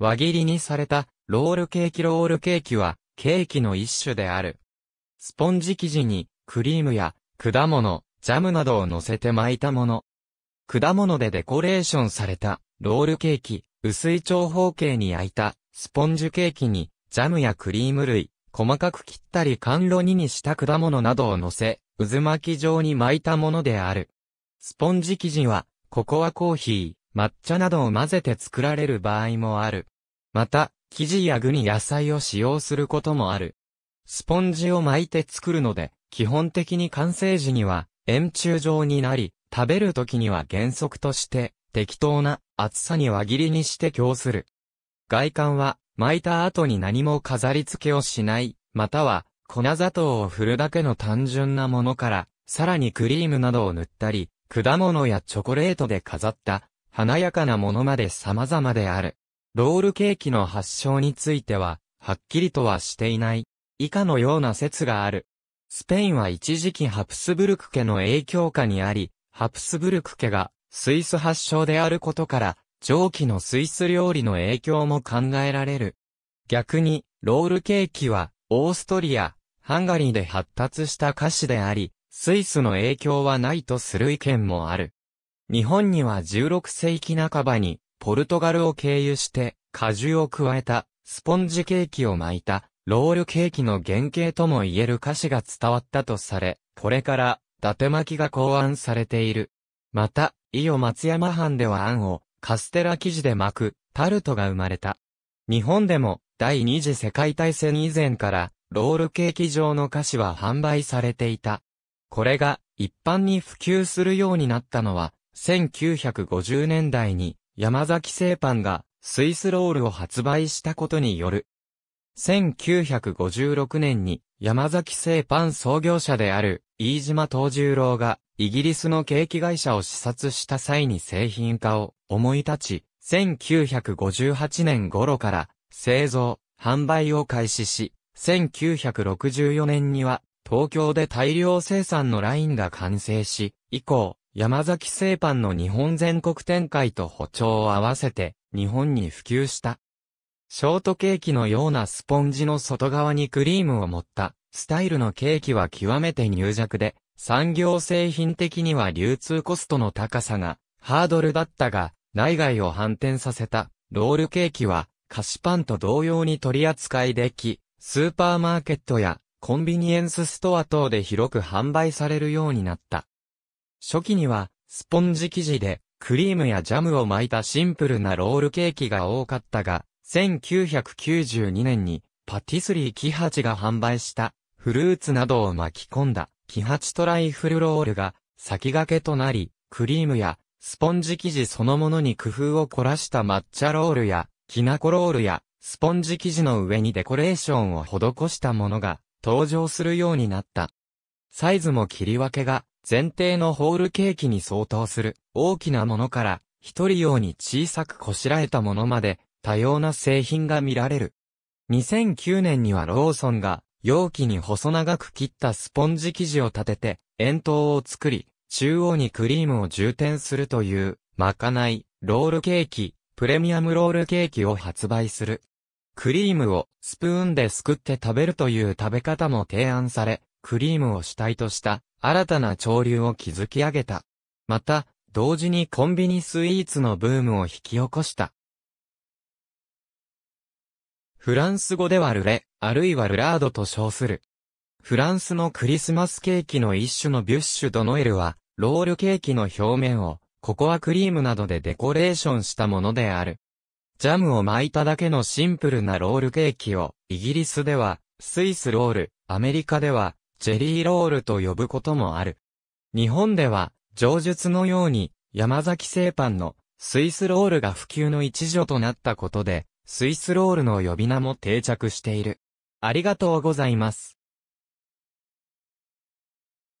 輪切りにされたロールケーキロールケーキはケーキの一種である。スポンジ生地にクリームや果物、ジャムなどを乗せて巻いたもの。果物でデコレーションされたロールケーキ、薄い長方形に焼いたスポンジケーキにジャムやクリーム類、細かく切ったり甘露煮にした果物などを乗せ、渦巻き状に巻いたものである。スポンジ生地は、ココアコーヒー、抹茶などを混ぜて作られる場合もある。また、生地や具に野菜を使用することもある。スポンジを巻いて作るので、基本的に完成時には円柱状になり、食べる時には原則として適当な厚さに輪切りにして供する。外観は巻いた後に何も飾り付けをしない、または粉砂糖を振るだけの単純なものから、さらにクリームなどを塗ったり、果物やチョコレートで飾った華やかなものまで様々である。ロールケーキの発祥については、はっきりとはしていない。以下のような説がある。スペインは一時期ハプスブルク家の影響下にあり、ハプスブルク家がスイス発祥であることから、蒸気のスイス料理の影響も考えられる。逆に、ロールケーキは、オーストリア、ハンガリーで発達した菓子であり、スイスの影響はないとする意見もある。日本には16世紀半ばに、ポルトガルを経由して果汁を加えたスポンジケーキを巻いたロールケーキの原型とも言える菓子が伝わったとされ、これから伊達巻きが考案されている。また、伊予松山藩ではあんをカステラ生地で巻くタルトが生まれた。日本でも第二次世界大戦以前からロールケーキ状の菓子は販売されていた。これが一般に普及するようになったのは1950年代に山崎製パンがスイスロールを発売したことによる。1956年に山崎製パン創業者である飯島東十郎がイギリスのケーキ会社を視察した際に製品化を思い立ち、1958年頃から製造、販売を開始し、1964年には東京で大量生産のラインが完成し、以降、山崎製パンの日本全国展開と歩調を合わせて日本に普及した。ショートケーキのようなスポンジの外側にクリームを持ったスタイルのケーキは極めて入弱で産業製品的には流通コストの高さがハードルだったが内外を反転させたロールケーキは菓子パンと同様に取り扱いできスーパーマーケットやコンビニエンスストア等で広く販売されるようになった。初期には、スポンジ生地で、クリームやジャムを巻いたシンプルなロールケーキが多かったが、1992年に、パティスリーキハチが販売した、フルーツなどを巻き込んだ、キハチトライフルロールが、先駆けとなり、クリームや、スポンジ生地そのものに工夫を凝らした抹茶ロールや、きなこロールや、スポンジ生地の上にデコレーションを施したものが登場するようになった。サイズも切り分けが前提のホールケーキに相当する、大きなものから、一人用に小さくこしらえたものまで、多様な製品が見られる。2009年にはローソンが、容器に細長く切ったスポンジ生地を立てて、円筒を作り、中央にクリームを充填するという、まかない、ロールケーキ、プレミアムロールケーキを発売する。クリームをスプーンですくって食べるという食べ方も提案され、クリームを主体とした新たな潮流を築き上げた。また、同時にコンビニスイーツのブームを引き起こした。フランス語ではルレ、あるいはルラードと称する。フランスのクリスマスケーキの一種のビュッシュ・ドノエルは、ロールケーキの表面を、ココアクリームなどでデコレーションしたものである。ジャムを巻いただけのシンプルなロールケーキを、イギリスでは、スイスロール、アメリカでは、ジェリーロールと呼ぶこともある。日本では、上述のように、山崎製パンのスイスロールが普及の一助となったことで、スイスロールの呼び名も定着している。ありがとうございます。